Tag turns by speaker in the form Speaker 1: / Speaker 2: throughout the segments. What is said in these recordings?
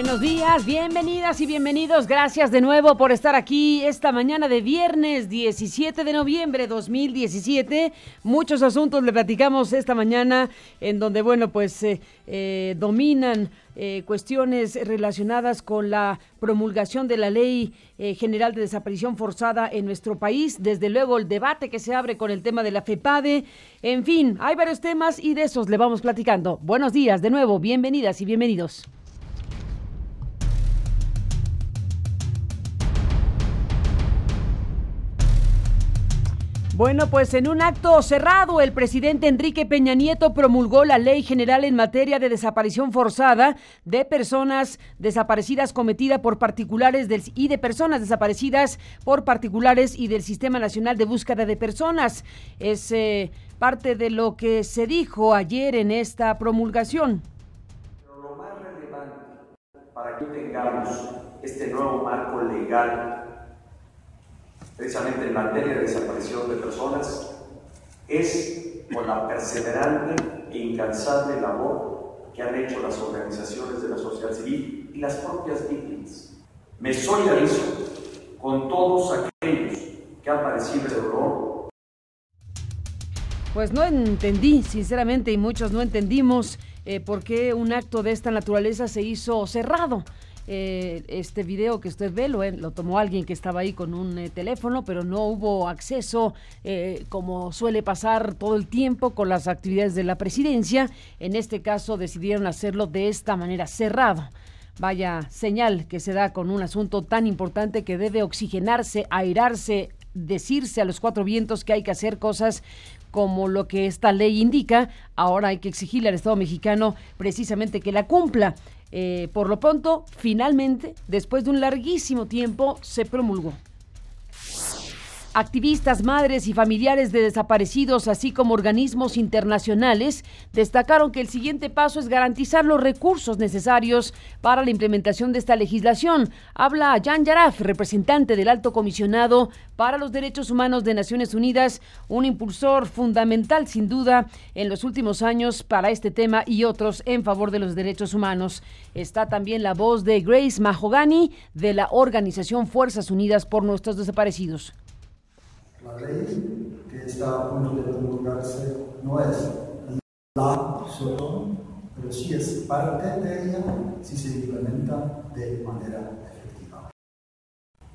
Speaker 1: Buenos días, bienvenidas y bienvenidos. Gracias de nuevo por estar aquí esta mañana de viernes 17 de noviembre 2017. Muchos asuntos le platicamos esta mañana en donde, bueno, pues eh, eh, dominan eh, cuestiones relacionadas con la promulgación de la Ley General de Desaparición Forzada en nuestro país, desde luego el debate que se abre con el tema de la FEPADE, en fin, hay varios temas y de esos le vamos platicando. Buenos días de nuevo, bienvenidas y bienvenidos. Bueno, pues en un acto cerrado, el presidente Enrique Peña Nieto promulgó la ley general en materia de desaparición forzada de personas desaparecidas cometida por particulares del, y de personas desaparecidas por particulares y del Sistema Nacional de Búsqueda de Personas. Es eh, parte de lo que se dijo ayer en esta promulgación. lo más relevante para que tengamos este nuevo marco legal precisamente en materia de desaparición de personas, es por la perseverante e incansable labor que han hecho las organizaciones de la sociedad civil y las propias víctimas. Me solidarizo con todos aquellos que han padecido el dolor. Pues no entendí, sinceramente, y muchos no entendimos eh, por qué un acto de esta naturaleza se hizo cerrado. Eh, este video que usted ve lo, tomó alguien que estaba ahí con un eh, teléfono, pero no hubo acceso, eh, como suele pasar todo el tiempo con las actividades de la presidencia. En este caso decidieron hacerlo de esta manera, cerrado. Vaya señal que se da con un asunto tan importante que debe oxigenarse, airarse, decirse a los cuatro vientos que hay que hacer cosas como lo que esta ley indica, ahora hay que exigirle al Estado mexicano precisamente que la cumpla. Eh, por lo pronto, finalmente, después de un larguísimo tiempo, se promulgó. Activistas, madres y familiares de desaparecidos, así como organismos internacionales, destacaron que el siguiente paso es garantizar los recursos necesarios para la implementación de esta legislación. Habla Jan Yaraf, representante del Alto Comisionado para los Derechos Humanos de Naciones Unidas, un impulsor fundamental sin duda en los últimos años para este tema y otros en favor de los derechos humanos. Está también la voz de Grace Mahogany de la organización Fuerzas Unidas por nuestros desaparecidos. La ley que está a punto de promulgarse no es la solo, pero sí es parte de ella si se implementa de manera efectiva.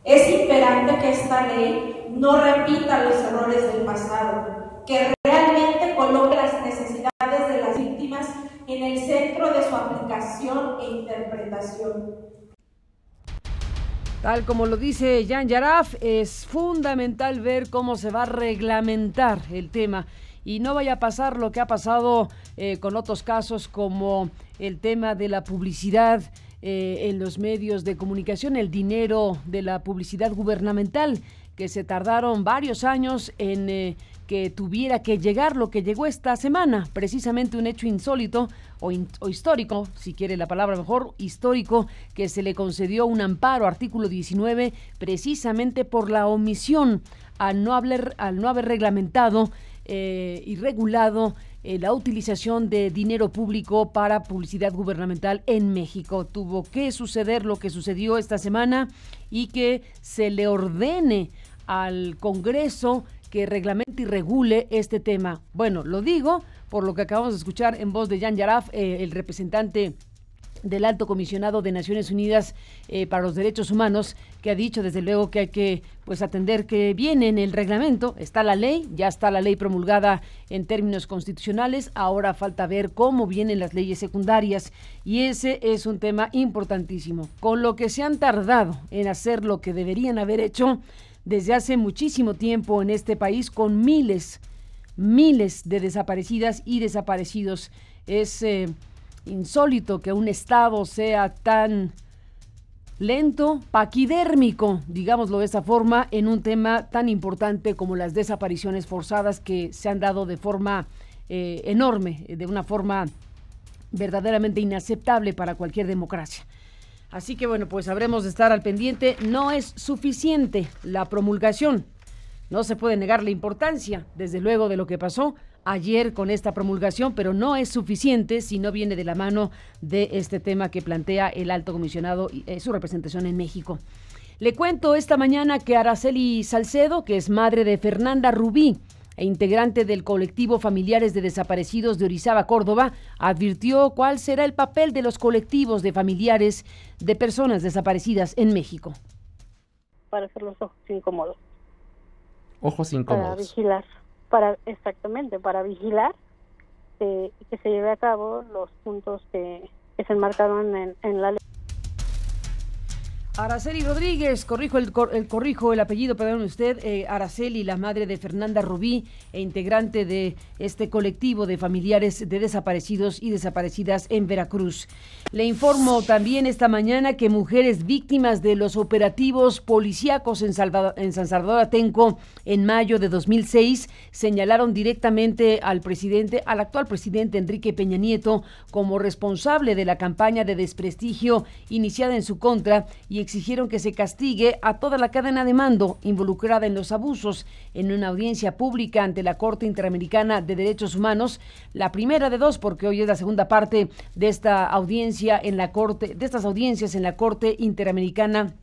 Speaker 1: Es imperante que esta ley no repita los errores del pasado, que realmente coloque las necesidades de las víctimas en el centro de su aplicación e interpretación Tal como lo dice Jan Yaraf, es fundamental ver cómo se va a reglamentar el tema y no vaya a pasar lo que ha pasado eh, con otros casos como el tema de la publicidad eh, en los medios de comunicación, el dinero de la publicidad gubernamental que se tardaron varios años en eh, que tuviera que llegar lo que llegó esta semana, precisamente un hecho insólito o, histórico, si quiere la palabra mejor, histórico, que se le concedió un amparo, artículo 19, precisamente por la omisión al no, al no haber reglamentado eh, y regulado eh, la utilización de dinero público para publicidad gubernamental en México. Tuvo que suceder lo que sucedió esta semana y que se le ordene al Congreso que reglamente y regule este tema. Bueno, lo digo por lo que acabamos de escuchar en voz de Jan Yaraf, eh, el representante del alto comisionado de Naciones Unidas eh, para los Derechos Humanos, que ha dicho desde luego que hay que pues atender que viene en el reglamento, está la ley, ya está la ley promulgada en términos constitucionales, ahora falta ver cómo vienen las leyes secundarias y ese es un tema importantísimo. Con lo que se han tardado en hacer lo que deberían haber hecho, desde hace muchísimo tiempo en este país con miles, miles de desaparecidas y desaparecidos. Es eh, insólito que un Estado sea tan lento, paquidérmico, digámoslo de esa forma, en un tema tan importante como las desapariciones forzadas que se han dado de forma eh, enorme, de una forma verdaderamente inaceptable para cualquier democracia. Así que bueno, pues habremos de estar al pendiente. No es suficiente la promulgación. No se puede negar la importancia, desde luego, de lo que pasó ayer con esta promulgación, pero no es suficiente si no viene de la mano de este tema que plantea el alto comisionado y eh, su representación en México. Le cuento esta mañana que Araceli Salcedo, que es madre de Fernanda Rubí, e integrante del colectivo Familiares de Desaparecidos de Orizaba, Córdoba, advirtió cuál será el papel de los colectivos de familiares de personas desaparecidas en México. Para hacer los ojos incómodos. Ojos incómodos. Para vigilar, para, exactamente, para vigilar que, eh, que se lleve a cabo los puntos que, se enmarcaron en, en la ley. Araceli Rodríguez, corrijo el, corrijo el apellido, perdón usted, eh, Araceli, la madre de Fernanda Rubí e integrante de este colectivo de familiares de desaparecidos y desaparecidas en Veracruz. Le informo también esta mañana que mujeres víctimas de los operativos policíacos en, en San Salvador Atenco en mayo de 2006 señalaron directamente al presidente, al actual presidente Enrique Peña Nieto, como responsable de la campaña de desprestigio iniciada en su contra y exigieron que se castigue a toda la cadena de mando involucrada en los abusos. En una audiencia pública ante la Corte Interamericana de Derechos Humanos, la primera de dos, porque hoy es la segunda parte de esta audiencia en la Corte, de estas audiencias en la Corte Interamericana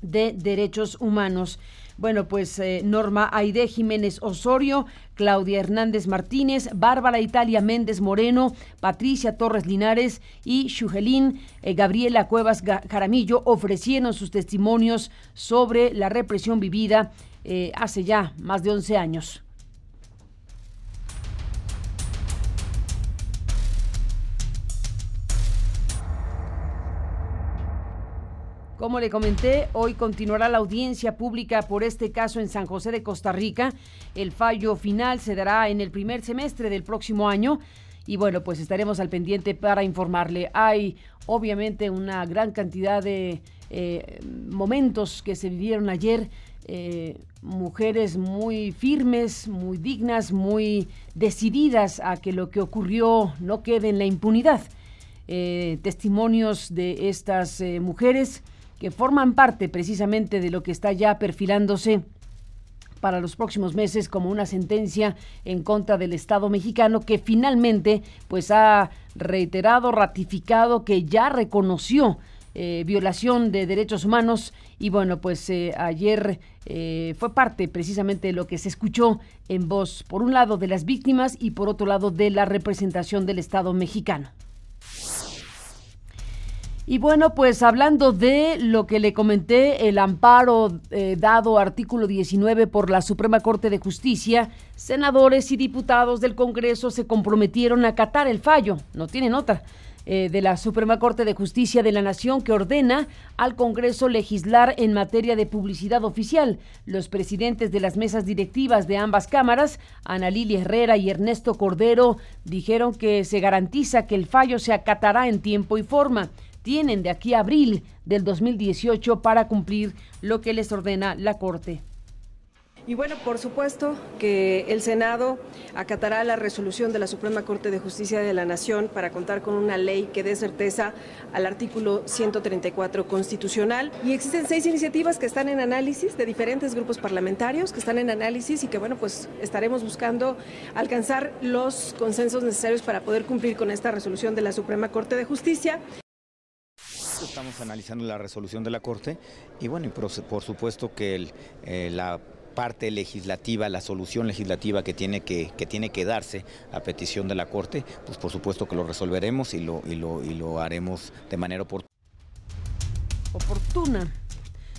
Speaker 1: de Derechos Humanos bueno, pues eh, Norma Aide Jiménez Osorio, Claudia Hernández Martínez, Bárbara Italia Méndez Moreno, Patricia Torres Linares y Shugelín eh, Gabriela Cuevas Jaramillo ofrecieron sus testimonios sobre la represión vivida eh, hace ya más de 11 años. Como le comenté, hoy continuará la audiencia pública por este caso en San José de Costa Rica. El fallo final se dará en el primer semestre del próximo año. Y bueno, pues estaremos al pendiente para informarle. Hay obviamente una gran cantidad de eh, momentos que se vivieron ayer. Eh, mujeres muy firmes, muy dignas, muy decididas a que lo que ocurrió no quede en la impunidad. Eh, testimonios de estas mujeres que forman parte precisamente de lo que está ya perfilándose para los próximos meses como una sentencia en contra del Estado mexicano que finalmente pues ha reiterado, ratificado que ya reconoció eh, violación de derechos humanos y bueno pues eh, ayer eh, fue parte precisamente de lo que se escuchó en voz por un lado de las víctimas y por otro lado de la representación del Estado mexicano. Y bueno, pues hablando de lo que le comenté, el amparo eh, dado artículo 19 por la Suprema Corte de Justicia, senadores y diputados del Congreso se comprometieron a acatar el fallo, no tiene nota, eh, de la Suprema Corte de Justicia de la Nación que ordena al Congreso legislar en materia de publicidad oficial. Los presidentes de las mesas directivas de ambas cámaras, Ana Lili Herrera y Ernesto Cordero, dijeron que se garantiza que el fallo se acatará en tiempo y forma tienen de aquí a abril del 2018 para cumplir lo que les ordena la Corte. Y bueno, por supuesto que el Senado acatará la resolución de la Suprema Corte de Justicia de la Nación para contar con una ley que dé certeza al artículo 134 constitucional. Y existen seis iniciativas que están en análisis de diferentes grupos parlamentarios, que están en análisis y que bueno, pues estaremos buscando alcanzar los consensos necesarios para poder cumplir con esta resolución de la Suprema Corte de Justicia. Estamos analizando la resolución de la Corte y bueno, por, supuesto que eh, la parte legislativa, la solución legislativa que tiene que, tiene que darse a petición de la Corte, pues por supuesto que lo resolveremos y lo, y lo haremos de manera oportuna. Oportuna.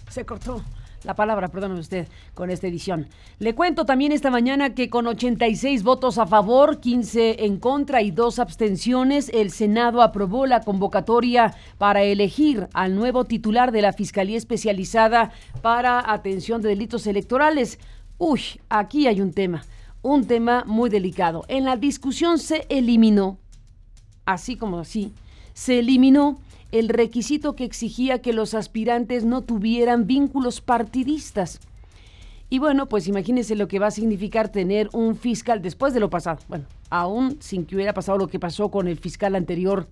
Speaker 1: Se cortó la palabra, perdóneme usted, con esta edición. Le cuento también esta mañana que con 86 votos a favor, 15 en contra y dos abstenciones, el Senado aprobó la convocatoria para elegir al nuevo titular de la Fiscalía Especializada para Atención de Delitos Electorales. Uy, aquí hay un tema, un tema muy delicado. En la discusión se eliminó, así como así, se eliminó el requisito que exigía que los aspirantes no tuvieran vínculos partidistas. Y bueno, pues imagínense lo que va a significar tener un fiscal después de lo pasado. Bueno, aún sin que hubiera pasado lo que pasó con el fiscal anterior,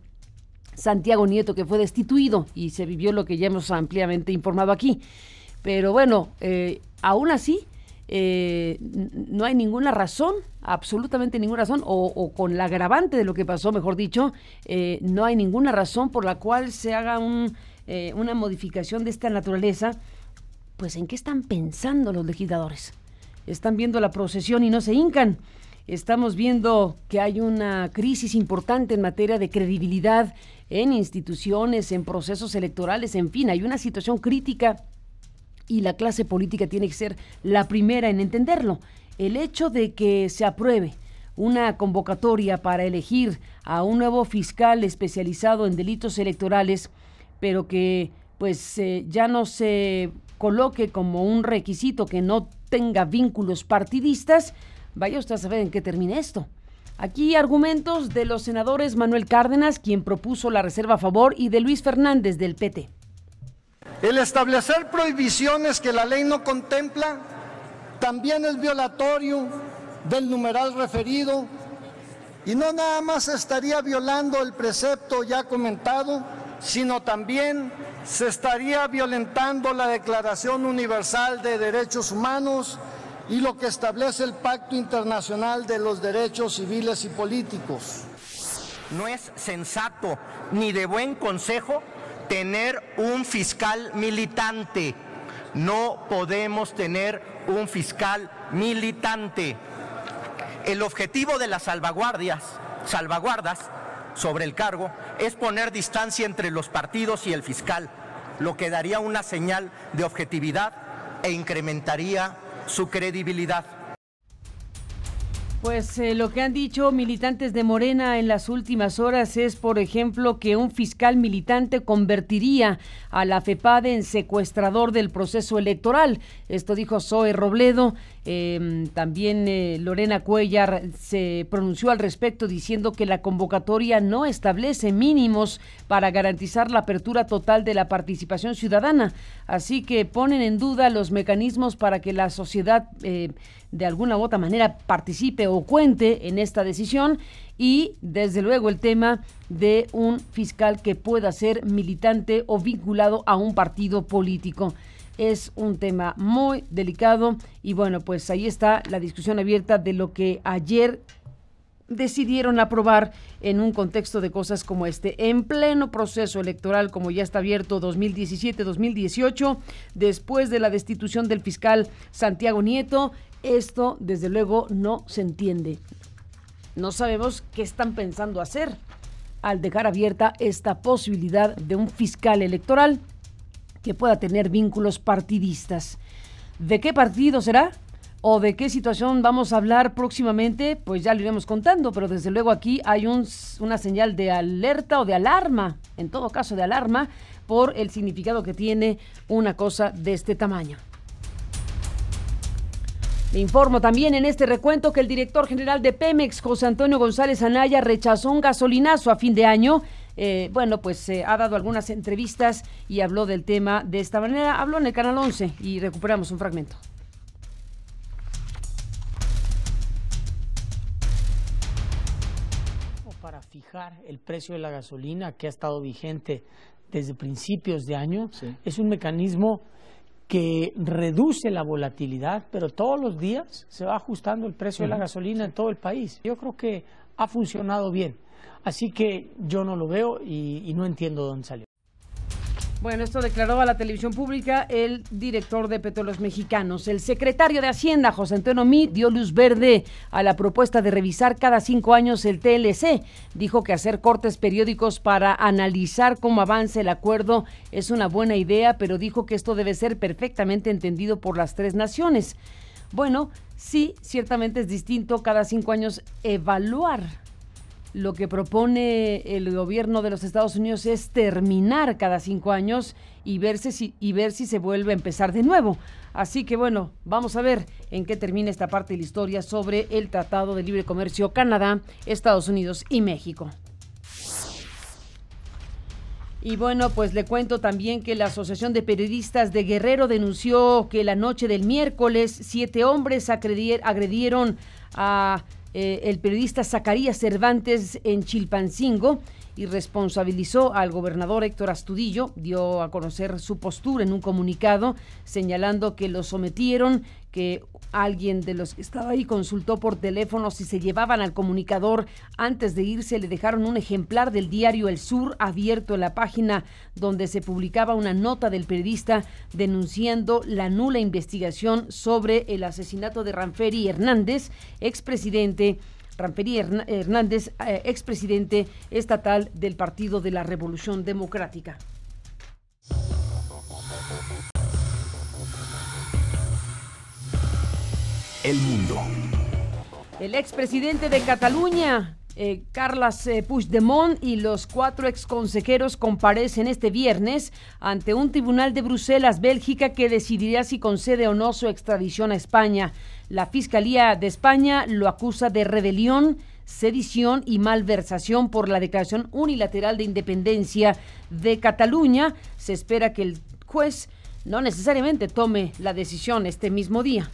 Speaker 1: Santiago Nieto, que fue destituido y se vivió lo que ya hemos ampliamente informado aquí. Pero bueno, eh, aún así, eh, no hay ninguna razón, absolutamente ninguna razón, o, con la agravante de lo que pasó, mejor dicho, eh, no hay ninguna razón por la cual se haga eh, una modificación de esta naturaleza, pues ¿en qué están pensando los legisladores? Están viendo la procesión y no se hincan. Estamos viendo que hay una crisis importante en materia de credibilidad en instituciones, en procesos electorales, en fin, hay una situación crítica y la clase política tiene que ser la primera en entenderlo. El hecho de que se apruebe una convocatoria para elegir a un nuevo fiscal especializado en delitos electorales, pero que pues eh, ya no se coloque como un requisito que no tenga vínculos partidistas, vaya usted a saber en qué termina esto. Aquí argumentos de los senadores Manuel Cárdenas, quien propuso la reserva a favor, y de Luis Fernández del PT. El establecer prohibiciones que la ley no contempla también es violatorio del numeral referido y no nada más estaría violando el precepto ya comentado, sino también se estaría violentando la Declaración Universal de Derechos Humanos y lo que establece el Pacto Internacional de los Derechos Civiles y Políticos. No es sensato ni de buen consejo tener un fiscal militante. No podemos tener un fiscal militante. El objetivo de las salvaguardias, salvaguardas sobre el cargo es poner distancia entre los partidos y el fiscal, lo que daría una señal de objetividad e incrementaría su credibilidad. Pues eh, lo que han dicho militantes de Morena en las últimas horas es, por ejemplo, que un fiscal militante convertiría a la FEPAD en secuestrador del proceso electoral. Esto dijo Zoe Robledo. Em, también eh, Lorena Cuellar se pronunció al respecto diciendo que la convocatoria no establece mínimos para garantizar la apertura total de la participación ciudadana. Así que ponen en duda los mecanismos para que la sociedad eh, de alguna u otra manera participe o cuente en esta decisión y desde luego el tema de un fiscal que pueda ser militante o vinculado a un partido político. Es un tema muy delicado y bueno, pues ahí está la discusión abierta de lo que ayer decidieron aprobar en un contexto de cosas como este, en pleno proceso electoral como ya está abierto 2017-2018, después de la destitución del fiscal Santiago Nieto, esto desde luego no se entiende. No sabemos qué están pensando hacer al dejar abierta esta posibilidad de un fiscal electoral que pueda tener vínculos partidistas. ¿De qué partido será? o de qué situación vamos a hablar próximamente, pues ya lo iremos contando, pero desde luego aquí hay una señal de alerta o de alarma, en todo caso de alarma, por el significado que tiene una cosa de este tamaño. Le informo también en este recuento que el director general de Pemex, José Antonio González Anaya, rechazó un gasolinazo a fin de año. Eh, bueno, pues se eh, ha dado algunas entrevistas y habló del tema de esta manera. Habló en el Canal 11 y recuperamos un fragmento. el precio de la gasolina que ha estado vigente desde principios de año. Es un mecanismo que reduce la volatilidad, pero todos los días se va ajustando el precio de la gasolina en todo el país. Yo creo que ha funcionado bien. Así que yo no lo veo y, y no entiendo dónde salió. Bueno, esto declaró a la televisión pública el director de Petróleos Mexicanos. El secretario de Hacienda, José Antonio Mí, dio luz verde a la propuesta de revisar cada cinco años el TLC. Dijo que hacer cortes periódicos para analizar cómo avanza el acuerdo es una buena idea, pero dijo que esto debe ser perfectamente entendido por las tres naciones. Bueno, sí, ciertamente es distinto cada cinco años evaluar lo que propone el gobierno de los Estados Unidos es terminar cada cinco años y, ver si se vuelve a empezar de nuevo. Así que bueno, vamos a ver en qué termina esta parte de la historia sobre el Tratado de Libre Comercio Canadá, Estados Unidos y México. Y bueno, pues le cuento también que la Asociación de Periodistas de Guerrero denunció que la noche del miércoles siete hombres agredieron a eh, el periodista Zacarías Cervantes en Chilpancingo y responsabilizó al gobernador Héctor Astudillo, dio a conocer su postura en un comunicado señalando que lo sometieron, que alguien de los que estaba ahí consultó por teléfono si se llevaban al comunicador antes de irse, le dejaron un ejemplar del diario El Sur abierto en la página donde se publicaba una nota del periodista denunciando la nula investigación sobre el asesinato de Ranferi Hernández, expresidente Ramperi Hernández, eh, expresidente estatal del Partido de la Revolución Democrática. El mundo. El expresidente de Cataluña, Carlos eh, Carlas Puigdemont y los cuatro consejeros comparecen este viernes ante un tribunal de Bruselas, Bélgica, que decidirá si concede o no su extradición a España. La Fiscalía de España lo acusa de rebelión, sedición y malversación por la declaración unilateral de independencia de Cataluña. Se espera que el juez no necesariamente tome la decisión este mismo día.